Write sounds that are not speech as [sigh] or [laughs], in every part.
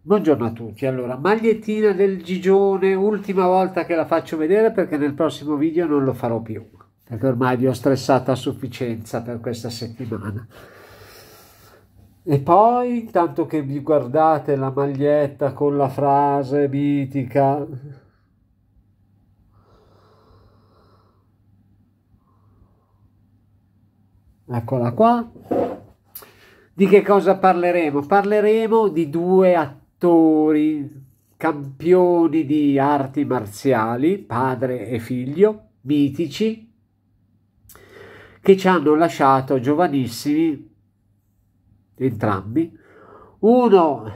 Buongiorno a tutti, allora magliettina del Gigione, ultima volta che la faccio vedere perché nel prossimo video non lo farò più, perché ormai vi ho stressato a sufficienza per questa settimana. E poi, intanto che vi guardate la maglietta con la frase mitica, eccola qua, di che cosa parleremo? Parleremo di due attività attori, campioni di arti marziali, padre e figlio, mitici, che ci hanno lasciato giovanissimi, entrambi, uno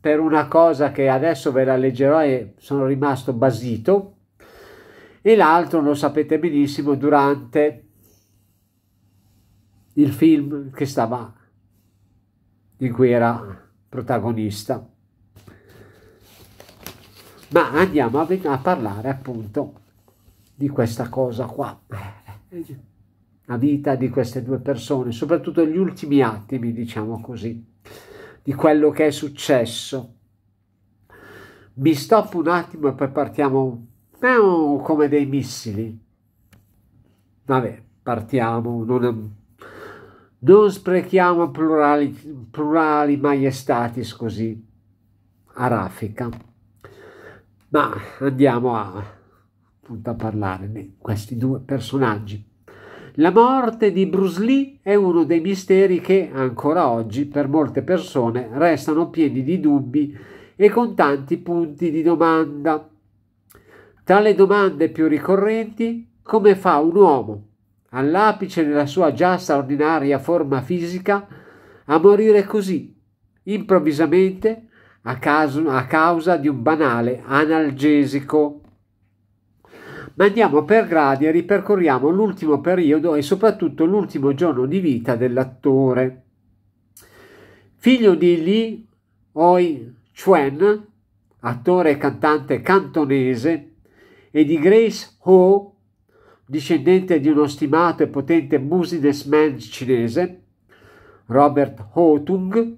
per una cosa che adesso ve la leggerò e sono rimasto basito, e l'altro lo sapete benissimo durante il film che stava in cui era protagonista ma andiamo a, a parlare appunto di questa cosa qua, la vita di queste due persone, soprattutto gli ultimi attimi, diciamo così, di quello che è successo. Mi stop un attimo e poi partiamo eh, oh, come dei missili. Vabbè, partiamo, non, non sprechiamo plurali, plurali maiestatis così, a raffica. Ma andiamo a, appunto, a parlare di questi due personaggi. La morte di Bruce Lee è uno dei misteri che ancora oggi per molte persone restano pieni di dubbi e con tanti punti di domanda. Tra le domande più ricorrenti, come fa un uomo, all'apice della sua già straordinaria forma fisica, a morire così, improvvisamente a, caso, a causa di un banale analgesico. Ma andiamo per gradi e ripercorriamo l'ultimo periodo e soprattutto l'ultimo giorno di vita dell'attore. Figlio di Lee Oi Chuen, attore e cantante cantonese, e di Grace Ho, discendente di uno stimato e potente businessman cinese, Robert Ho Tung,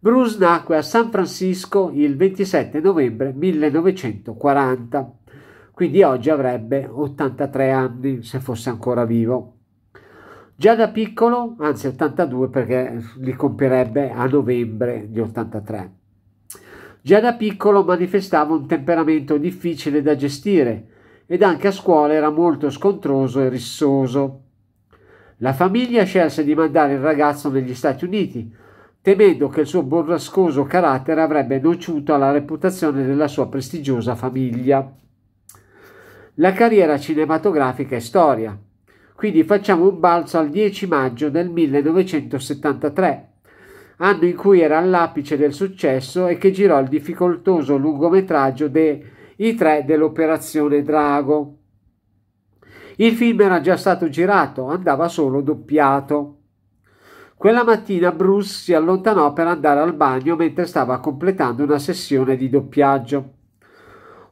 Bruce nacque a San Francisco il 27 novembre 1940, quindi oggi avrebbe 83 anni se fosse ancora vivo. Già da piccolo, anzi 82 perché li compierebbe a novembre di 83. Già da piccolo manifestava un temperamento difficile da gestire ed anche a scuola era molto scontroso e rissoso. La famiglia scelse di mandare il ragazzo negli Stati Uniti, temendo che il suo burrascoso carattere avrebbe nociuto alla reputazione della sua prestigiosa famiglia. La carriera cinematografica è storia. Quindi facciamo un balzo al 10 maggio del 1973, anno in cui era all'apice del successo e che girò il difficoltoso lungometraggio de I tre dell'operazione Drago. Il film era già stato girato, andava solo doppiato. Quella mattina Bruce si allontanò per andare al bagno mentre stava completando una sessione di doppiaggio.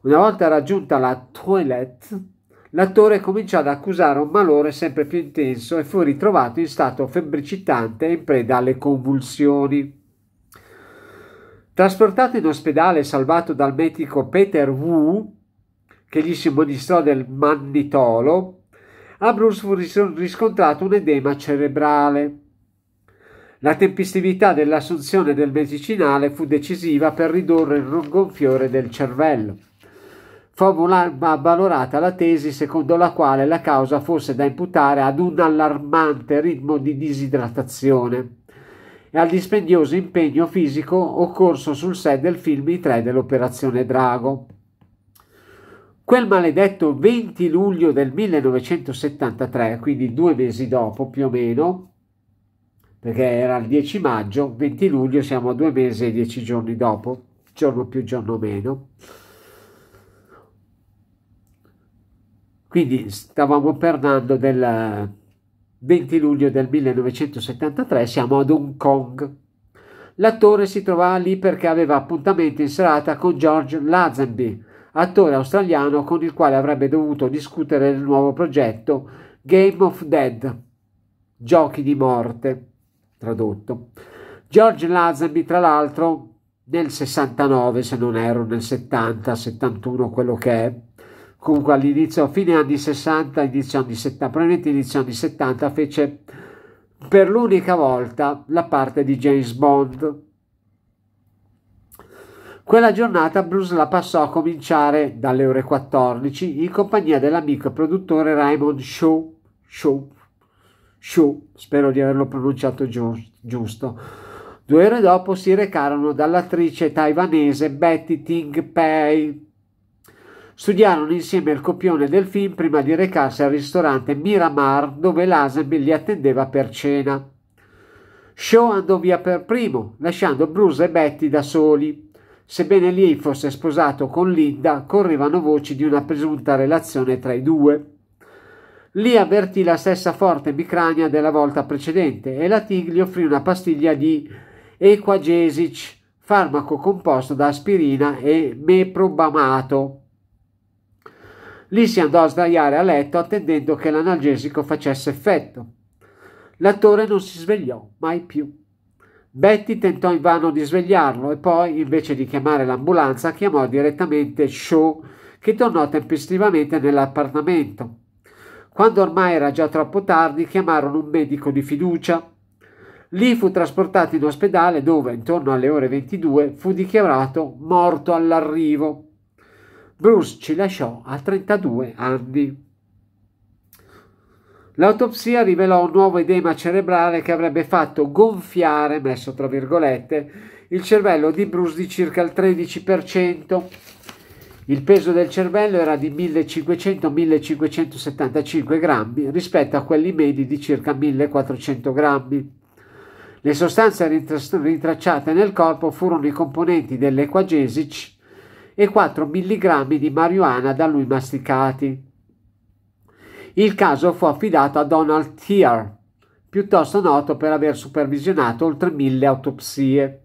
Una volta raggiunta la toilette, l'attore cominciò ad accusare un malore sempre più intenso e fu ritrovato in stato febbricitante e in preda alle convulsioni. Trasportato in ospedale e salvato dal medico Peter Wu, che gli si somministrò del mannitolo, a Bruce fu riscontrato un edema cerebrale. La tempestività dell'assunzione del medicinale fu decisiva per ridurre il rongonfiore del cervello. Formula avvalorata la tesi secondo la quale la causa fosse da imputare ad un allarmante ritmo di disidratazione e al dispendioso impegno fisico occorso sul set del film I tre dell'Operazione Drago. Quel maledetto 20 luglio del 1973, quindi due mesi dopo più o meno, perché era il 10 maggio, 20 luglio, siamo a due mesi e dieci giorni dopo, giorno più giorno meno. Quindi stavamo parlando del 20 luglio del 1973, siamo ad Hong Kong. L'attore si trovava lì perché aveva appuntamento in serata con George Lazenby, attore australiano con il quale avrebbe dovuto discutere il nuovo progetto Game of Dead, Giochi di morte tradotto. George Lazenby, tra l'altro, nel 69, se non ero, nel 70, 71, quello che è, comunque all'inizio, fine anni 60, inizio anni 70, probabilmente inizio anni 70, fece per l'unica volta la parte di James Bond. Quella giornata Bruce la passò a cominciare dalle ore 14 in compagnia dell'amico produttore Raymond Shaw, Shaw Shu, spero di averlo pronunciato giusto. Due ore dopo si recarono dall'attrice taiwanese Betty Ting Pei. Studiarono insieme il copione del film prima di recarsi al ristorante Miramar dove l'Asembi li attendeva per cena. Shaw andò via per primo, lasciando Bruce e Betty da soli. Sebbene Lee fosse sposato con Linda, correvano voci di una presunta relazione tra i due. Lì avvertì la stessa forte emicrania della volta precedente e la TIG gli offrì una pastiglia di Equagesic, farmaco composto da aspirina e meprobamato. Lì si andò a sdraiare a letto attendendo che l'analgesico facesse effetto. L'attore non si svegliò mai più. Betty tentò invano di svegliarlo e poi, invece di chiamare l'ambulanza, chiamò direttamente Shaw, che tornò tempestivamente nell'appartamento. Quando ormai era già troppo tardi, chiamarono un medico di fiducia. Lì fu trasportato in ospedale dove, intorno alle ore 22, fu dichiarato morto all'arrivo. Bruce ci lasciò a 32 anni. L'autopsia rivelò un nuovo edema cerebrale che avrebbe fatto gonfiare, messo tra virgolette, il cervello di Bruce di circa il 13%. Il peso del cervello era di 1500-1575 grammi rispetto a quelli medi di circa 1400 grammi. Le sostanze rintracciate nel corpo furono i componenti dell'equagesic e 4 mg di marijuana da lui masticati. Il caso fu affidato a Donald Thier, piuttosto noto per aver supervisionato oltre mille autopsie.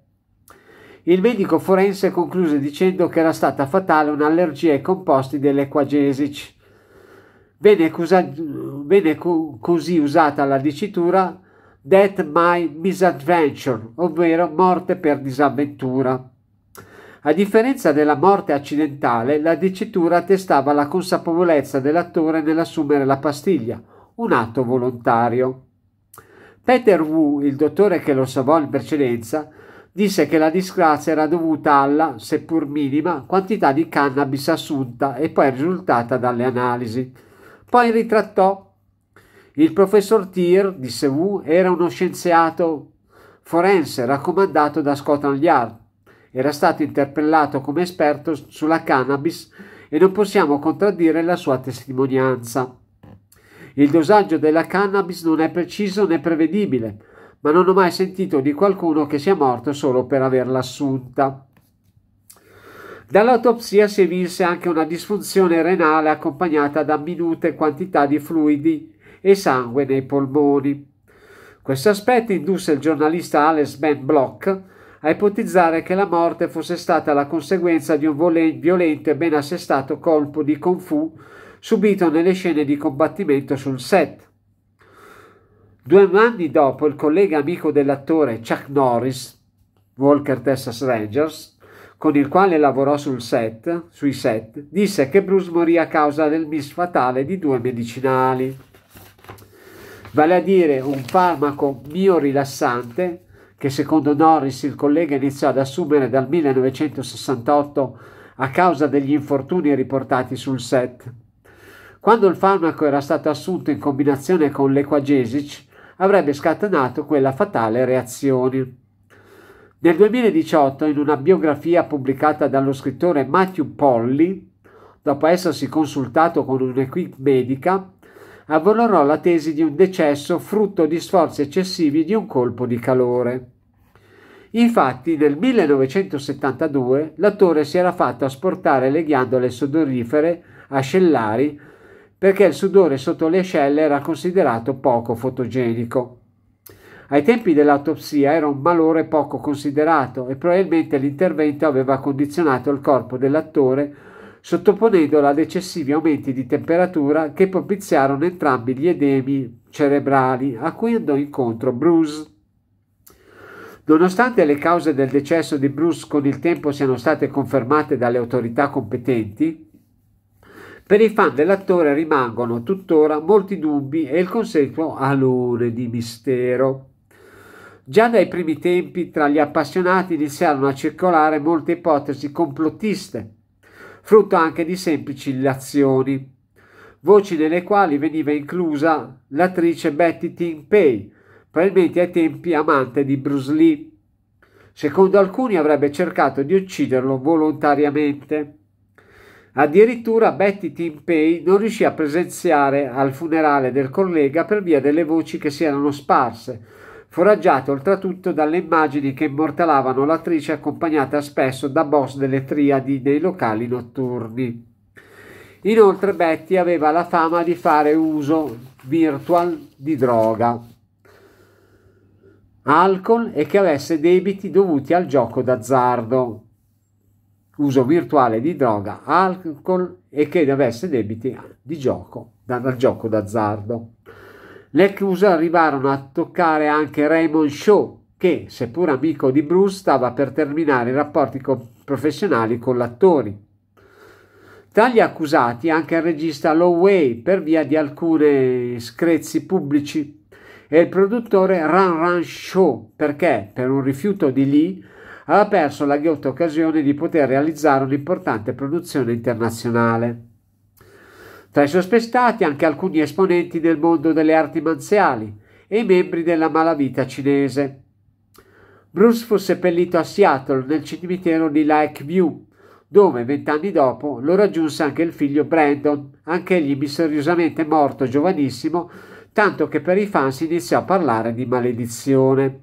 Il medico forense concluse dicendo che era stata fatale un'allergia ai composti dell'Equagesic. Venne, cusa- venne cu- così usata la dicitura Death by Misadventure, ovvero morte per disavventura. A differenza della morte accidentale, la dicitura attestava la consapevolezza dell'attore nell'assumere la pastiglia, un atto volontario. Peter Wu, il dottore che lo salvò in precedenza, disse che la disgrazia era dovuta alla, seppur minima, quantità di cannabis assunta e poi risultata dalle analisi. Poi ritrattò. Il professor Tier, disse Wu, era uno scienziato forense raccomandato da Scotland Yard. Era stato interpellato come esperto sulla cannabis e non possiamo contraddire la sua testimonianza. Il dosaggio della cannabis non è preciso né prevedibile ma non ho mai sentito di qualcuno che sia morto solo per averla assunta. Dall'autopsia si evinse anche una disfunzione renale accompagnata da minute quantità di fluidi e sangue nei polmoni. Questo aspetto indusse il giornalista Alex Ben Block a ipotizzare che la morte fosse stata la conseguenza di un violento e ben assestato colpo di Kung Fu subito nelle scene di combattimento sul set. Due anni dopo, il collega amico dell'attore Chuck Norris, Walker Texas Rangers, con il quale lavorò sul set, sui set, disse che Bruce morì a causa del miss fatale di due medicinali, vale a dire un farmaco miorilassante che secondo Norris il collega iniziò ad assumere dal 1968 a causa degli infortuni riportati sul set. Quando il farmaco era stato assunto in combinazione con l'Equagesic, avrebbe scatenato quella fatale reazione. Nel 2018, in una biografia pubblicata dallo scrittore Matthew Polly, dopo essersi consultato con un'equipe medica, avvalorò la tesi di un decesso frutto di sforzi eccessivi di un colpo di calore. Infatti, nel 1972 l'attore si era fatto asportare le ghiandole sudorifere ascellari perché il sudore sotto le ascelle era considerato poco fotogenico. Ai tempi dell'autopsia era un malore poco considerato e probabilmente l'intervento aveva condizionato il corpo dell'attore sottoponendolo ad eccessivi aumenti di temperatura che propiziarono entrambi gli edemi cerebrali a cui andò incontro Bruce. Nonostante le cause del decesso di Bruce con il tempo siano state confermate dalle autorità competenti, per i fan dell'attore rimangono tuttora molti dubbi e il consueto alone di mistero. Già dai primi tempi tra gli appassionati iniziarono a circolare molte ipotesi complottiste, frutto anche di semplici illazioni, voci nelle quali veniva inclusa l'attrice Betty Timpei, probabilmente ai tempi amante di Bruce Lee. Secondo alcuni avrebbe cercato di ucciderlo volontariamente. Addirittura Betty Timpei non riuscì a presenziare al funerale del collega per via delle voci che si erano sparse, foraggiate oltretutto dalle immagini che immortalavano l'attrice accompagnata spesso da boss delle triadi nei locali notturni. Inoltre Betty aveva la fama di fare uso virtual di droga, alcol e che avesse debiti dovuti al gioco d'azzardo uso virtuale di droga, alcol e che avesse debiti di gioco, dal gioco d'azzardo. Le accuse arrivarono a toccare anche Raymond Shaw, che, seppur amico di Bruce, stava per terminare i rapporti professionali con l'attore. Tra gli accusati anche il regista Low Way per via di alcuni screzi pubblici e il produttore Ran Ran Shaw perché, per un rifiuto di Lee, aveva perso la ghiotta occasione di poter realizzare un'importante produzione internazionale. Tra i sospettati anche alcuni esponenti del mondo delle arti marziali e i membri della malavita cinese. Bruce fu seppellito a Seattle nel cimitero di Lakeview, dove vent'anni dopo lo raggiunse anche il figlio Brandon, anch'egli misteriosamente morto giovanissimo, tanto che per i fans iniziò a parlare di maledizione.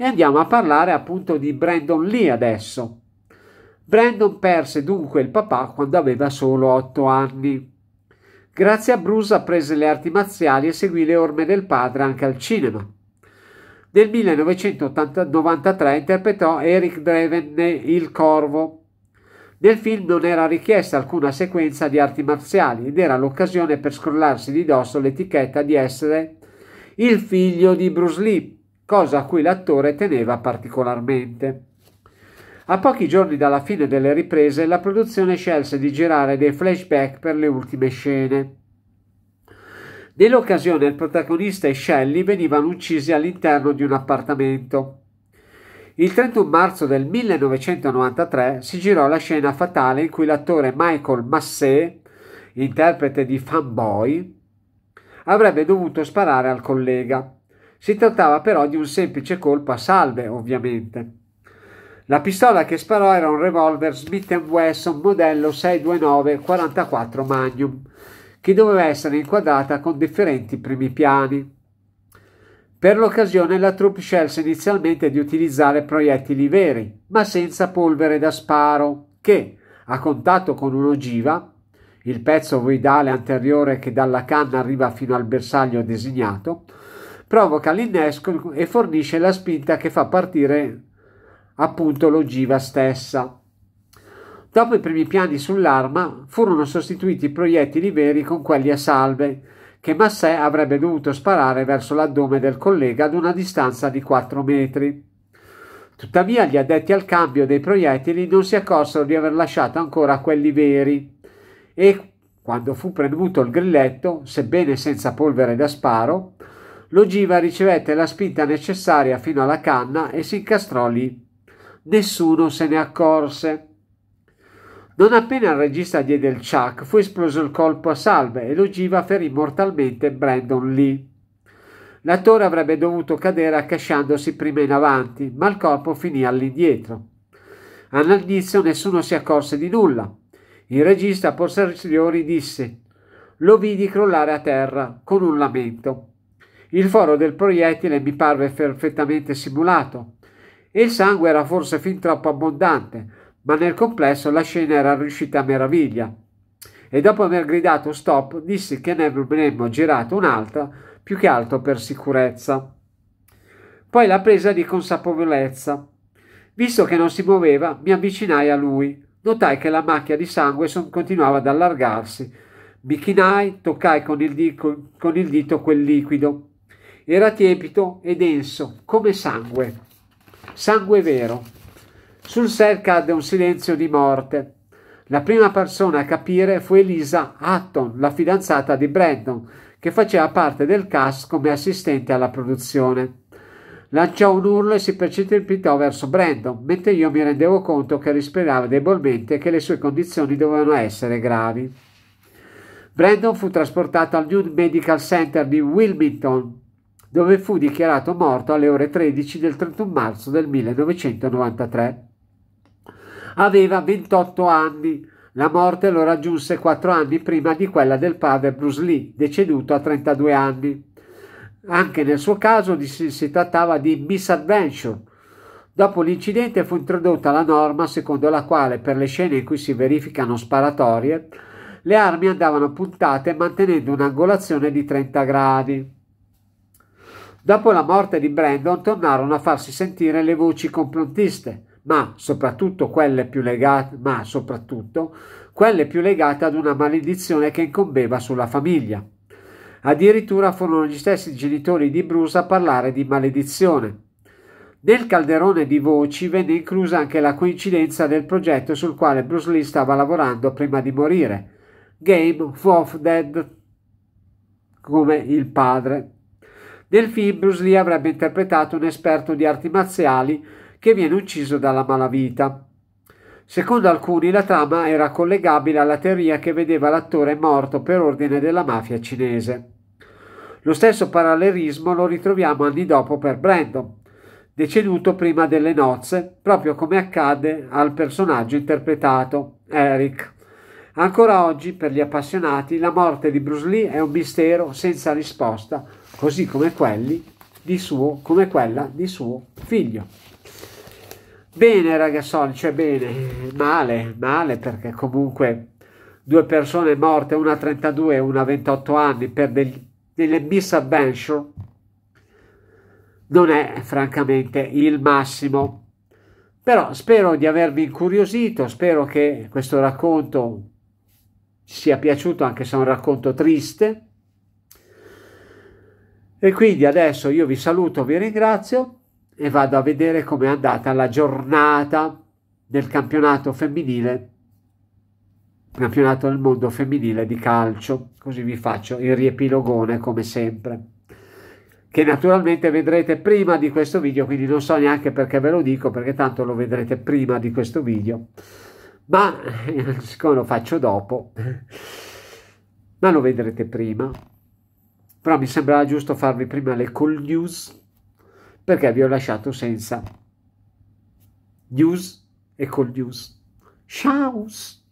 E andiamo a parlare appunto di Brandon Lee adesso. Brandon perse dunque il papà quando aveva solo 8 anni. Grazie a Bruce apprese le arti marziali e seguì le orme del padre anche al cinema. Nel 1993 interpretò Eric Draven Il Corvo. Nel film non era richiesta alcuna sequenza di arti marziali ed era l'occasione per scrollarsi di dosso l'etichetta di essere il figlio di Bruce Lee, cosa a cui l'attore teneva particolarmente. A pochi giorni dalla fine delle riprese, la produzione scelse di girare dei flashback per le ultime scene. Nell'occasione il protagonista e Shelley venivano uccisi all'interno di un appartamento. Il 31 marzo del 1993 si girò la scena fatale in cui l'attore Michael Massé, interprete di Fanboy, avrebbe dovuto sparare al collega. Si trattava però di un semplice colpo a salve, ovviamente. La pistola che sparò era un revolver Smith Wesson modello 629-44 Magnum, che doveva essere inquadrata con differenti primi piani. Per l'occasione la troupe scelse inizialmente di utilizzare proiettili veri, ma senza polvere da sparo, che, a contatto con un'ogiva, il pezzo voidale anteriore che dalla canna arriva fino al bersaglio designato, provoca l'innesco e fornisce la spinta che fa partire appunto l'ogiva stessa. Dopo i primi piani sull'arma furono sostituiti i proiettili veri con quelli a salve, che Massè avrebbe dovuto sparare verso l'addome del collega ad una distanza di 4 metri. Tuttavia gli addetti al cambio dei proiettili non si accorsero di aver lasciato ancora quelli veri e, quando fu premuto il grilletto, sebbene senza polvere da sparo, Logiva ricevette la spinta necessaria fino alla canna e si incastrò lì. Nessuno se ne accorse. Non appena il regista diede il chuck, fu esploso il colpo a salve e Logiva ferì mortalmente Brandon Lee. L'attore avrebbe dovuto cadere accasciandosi prima in avanti, ma il corpo finì all'indietro. All'inizio nessuno si accorse di nulla. Il regista posteriori disse: Lo vidi crollare a terra con un lamento. Il foro del proiettile mi parve perfettamente simulato e il sangue era forse fin troppo abbondante, ma nel complesso la scena era riuscita a meraviglia. E dopo aver gridato stop, dissi che ne avremmo girato un'altra, più che altro per sicurezza. Poi la presa di consapevolezza. Visto che non si muoveva, mi avvicinai a lui. Notai che la macchia di sangue continuava ad allargarsi. Mi chinai, toccai con il, con il dito quel liquido era tiepido e denso, come sangue. Sangue vero. Sul set cadde un silenzio di morte. La prima persona a capire fu Elisa Hutton, la fidanzata di Brandon, che faceva parte del cast come assistente alla produzione. Lanciò un urlo e si precipitò verso Brandon, mentre io mi rendevo conto che respirava debolmente e che le sue condizioni dovevano essere gravi. Brandon fu trasportato al New Medical Center di Wilmington dove fu dichiarato morto alle ore 13 del 31 marzo del 1993. Aveva 28 anni. La morte lo raggiunse 4 anni prima di quella del padre Bruce Lee, deceduto a 32 anni. Anche nel suo caso si trattava di misadventure. Dopo l'incidente fu introdotta la norma secondo la quale per le scene in cui si verificano sparatorie le armi andavano puntate mantenendo un'angolazione di 30 gradi. Dopo la morte di Brandon tornarono a farsi sentire le voci complontiste, ma soprattutto quelle più legate, ma soprattutto quelle più legate ad una maledizione che incombeva sulla famiglia. Addirittura furono gli stessi genitori di Bruce a parlare di maledizione. Nel calderone di voci venne inclusa anche la coincidenza del progetto sul quale Bruce Lee stava lavorando prima di morire, Game of Dead come il padre nel film Bruce Lee avrebbe interpretato un esperto di arti marziali che viene ucciso dalla malavita. Secondo alcuni la trama era collegabile alla teoria che vedeva l'attore morto per ordine della mafia cinese. Lo stesso parallelismo lo ritroviamo anni dopo per Brandon, deceduto prima delle nozze, proprio come accade al personaggio interpretato, Eric. Ancora oggi, per gli appassionati, la morte di Bruce Lee è un mistero senza risposta così come, quelli di suo, come quella di suo figlio. Bene ragazzoni, cioè bene, male, male perché comunque due persone morte, una 32 e una 28 anni per degli, delle misadventure non è francamente il massimo. Però spero di avervi incuriosito, spero che questo racconto sia piaciuto anche se è un racconto triste e quindi adesso io vi saluto, vi ringrazio e vado a vedere com'è andata la giornata del campionato femminile, campionato del mondo femminile di calcio, così vi faccio il riepilogone come sempre, che naturalmente vedrete prima di questo video, quindi non so neanche perché ve lo dico, perché tanto lo vedrete prima di questo video, ma [laughs] siccome lo faccio dopo, [laughs] ma lo vedrete prima però mi sembrava giusto farvi prima le call news perché vi ho lasciato senza news e call news. Ciao!